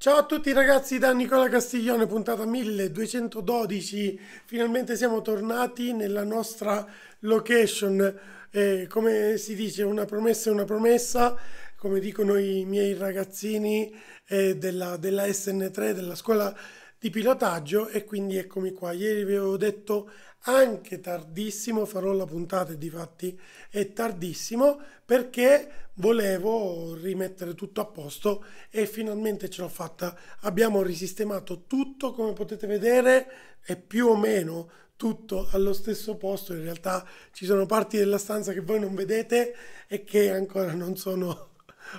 Ciao a tutti ragazzi da Nicola Castiglione, puntata 1212. Finalmente siamo tornati nella nostra location. Eh, come si dice, una promessa è una promessa, come dicono i miei ragazzini eh, della, della SN3, della scuola di pilotaggio e quindi eccomi qua. Ieri vi avevo detto anche tardissimo, farò la puntata e di fatti è tardissimo perché volevo rimettere tutto a posto e finalmente ce l'ho fatta. Abbiamo risistemato tutto come potete vedere è più o meno tutto allo stesso posto, in realtà ci sono parti della stanza che voi non vedete e che ancora non sono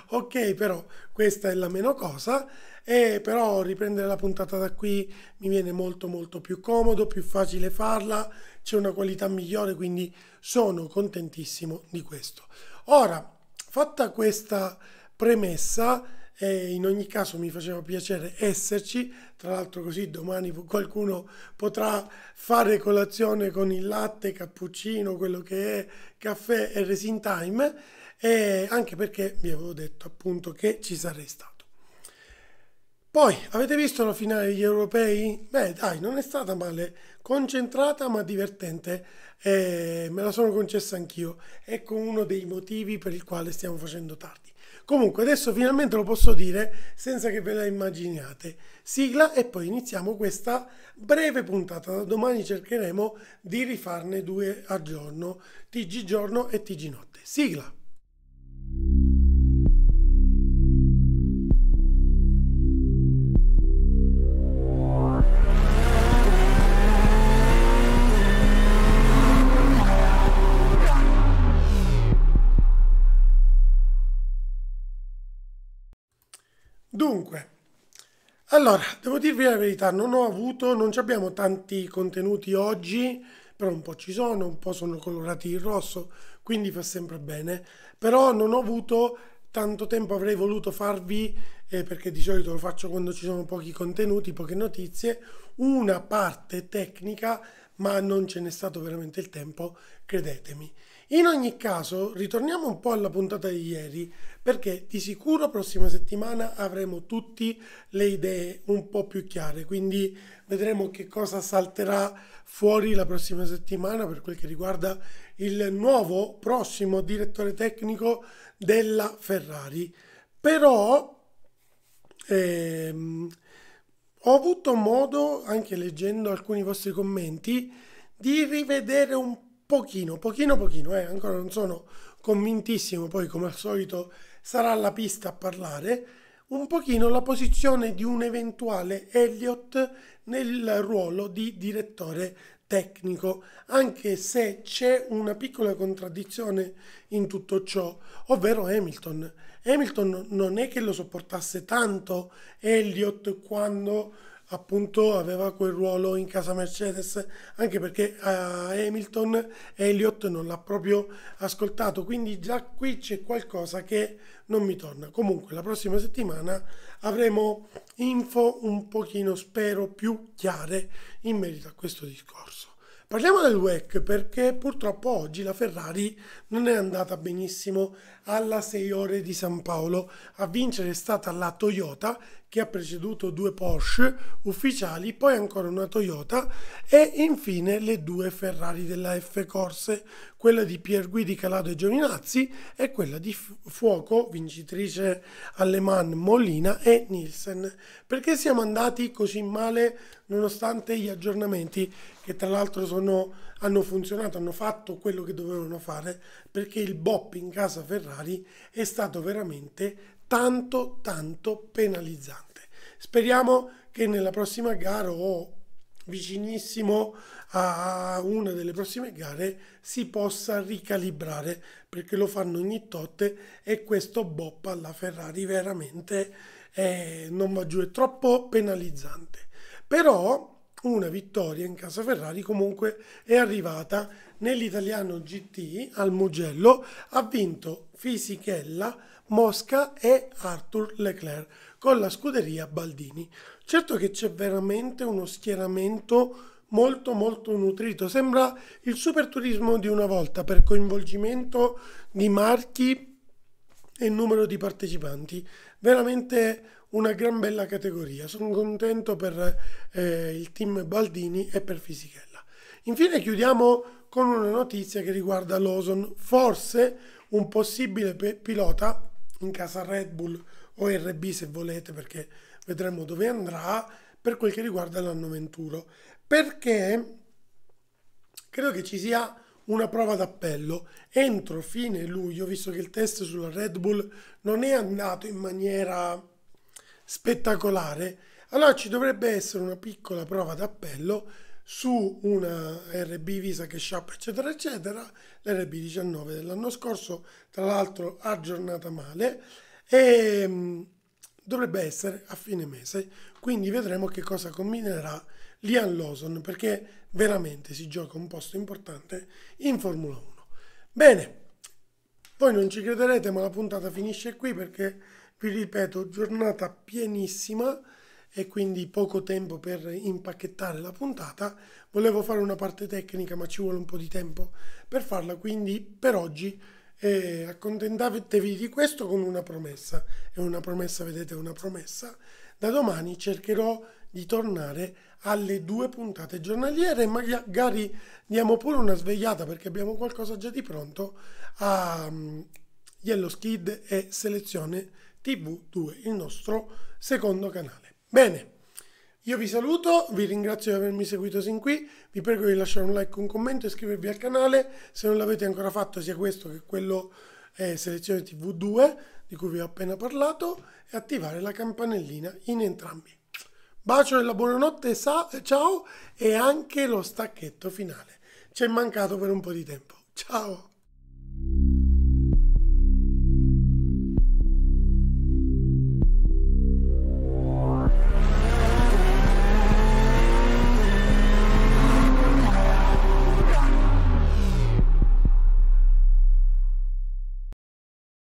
ok però questa è la meno cosa e però riprendere la puntata da qui mi viene molto molto più comodo più facile farla c'è una qualità migliore quindi sono contentissimo di questo ora fatta questa premessa e in ogni caso mi faceva piacere esserci, tra l'altro così domani qualcuno potrà fare colazione con il latte, cappuccino, quello che è, caffè e resin time, e anche perché vi avevo detto appunto che ci sarei stato. Poi, avete visto la finale degli europei? Beh, dai, non è stata male, concentrata ma divertente, eh, me la sono concessa anch'io, ecco uno dei motivi per il quale stiamo facendo tardi. Comunque adesso finalmente lo posso dire senza che ve la immaginiate. Sigla e poi iniziamo questa breve puntata. Da domani cercheremo di rifarne due a giorno, TG giorno e TG notte. Sigla! Allora, devo dirvi la verità, non ho avuto, non abbiamo tanti contenuti oggi, però un po' ci sono, un po' sono colorati in rosso, quindi fa sempre bene, però non ho avuto tanto tempo avrei voluto farvi, eh, perché di solito lo faccio quando ci sono pochi contenuti, poche notizie, una parte tecnica, ma non ce n'è stato veramente il tempo, credetemi. In ogni caso, ritorniamo un po' alla puntata di ieri, perché di sicuro prossima settimana avremo tutti le idee un po' più chiare, quindi vedremo che cosa salterà fuori la prossima settimana per quel che riguarda il nuovo prossimo direttore tecnico della Ferrari. Però ehm, ho avuto modo, anche leggendo alcuni vostri commenti, di rivedere un po' pochino, pochino, pochino, eh, ancora non sono convintissimo, poi come al solito sarà la pista a parlare, un pochino la posizione di un eventuale Elliott nel ruolo di direttore tecnico, anche se c'è una piccola contraddizione in tutto ciò, ovvero Hamilton. Hamilton non è che lo sopportasse tanto Elliott quando appunto aveva quel ruolo in casa Mercedes anche perché a eh, Hamilton Elliott non l'ha proprio ascoltato quindi già qui c'è qualcosa che non mi torna comunque la prossima settimana avremo info un pochino spero più chiare in merito a questo discorso Parliamo del WEC perché purtroppo oggi la Ferrari non è andata benissimo alla 6 ore di San Paolo. A vincere è stata la Toyota che ha preceduto due Porsche ufficiali, poi ancora una Toyota e infine le due Ferrari della F Corse, quella di Pier Guidi Calado e Giovinazzi e quella di Fuoco, vincitrice alle Mans Mollina e Nielsen. Perché siamo andati così male nonostante gli aggiornamenti che tra l'altro sono, hanno funzionato, hanno fatto quello che dovevano fare perché il bop in casa Ferrari è stato veramente tanto, tanto penalizzante. Speriamo che nella prossima gara o vicinissimo a una delle prossime gare si possa ricalibrare perché lo fanno ogni tot e questo boppa alla Ferrari veramente eh, non va giù, è troppo penalizzante. Però una vittoria in casa Ferrari comunque è arrivata nell'italiano GT al Mugello, ha vinto Fisichella Mosca e Arthur Leclerc con la scuderia Baldini. Certo che c'è veramente uno schieramento molto molto nutrito, sembra il super turismo di una volta per coinvolgimento di marchi e numero di partecipanti, veramente una gran bella categoria, sono contento per eh, il team Baldini e per Fisichella. Infine chiudiamo con una notizia che riguarda l'Oson, forse un possibile pilota in casa Red Bull o RB se volete perché vedremo dove andrà per quel che riguarda l'anno 21 perché credo che ci sia una prova d'appello entro fine luglio visto che il test sulla Red Bull non è andato in maniera spettacolare allora ci dovrebbe essere una piccola prova d'appello su una RB Visa Cash App eccetera eccetera l'RB 19 dell'anno scorso tra l'altro aggiornata male e mm, dovrebbe essere a fine mese quindi vedremo che cosa combinerà Lian Lawson perché veramente si gioca un posto importante in Formula 1 bene voi non ci crederete ma la puntata finisce qui perché vi ripeto giornata pienissima e quindi poco tempo per impacchettare la puntata. Volevo fare una parte tecnica ma ci vuole un po' di tempo per farla, quindi per oggi eh, accontentatevi di questo con una promessa. È una promessa, vedete, una promessa. Da domani cercherò di tornare alle due puntate giornaliere e magari diamo pure una svegliata perché abbiamo qualcosa già di pronto a mm, Yellow Skid e Selezione TV2, il nostro secondo canale. Bene, io vi saluto, vi ringrazio di avermi seguito sin qui, vi prego di lasciare un like, un commento, iscrivervi al canale, se non l'avete ancora fatto sia questo che quello eh, selezione TV2 di cui vi ho appena parlato e attivare la campanellina in entrambi. Bacio e la buonanotte, ciao e anche lo stacchetto finale. Ci è mancato per un po' di tempo. Ciao!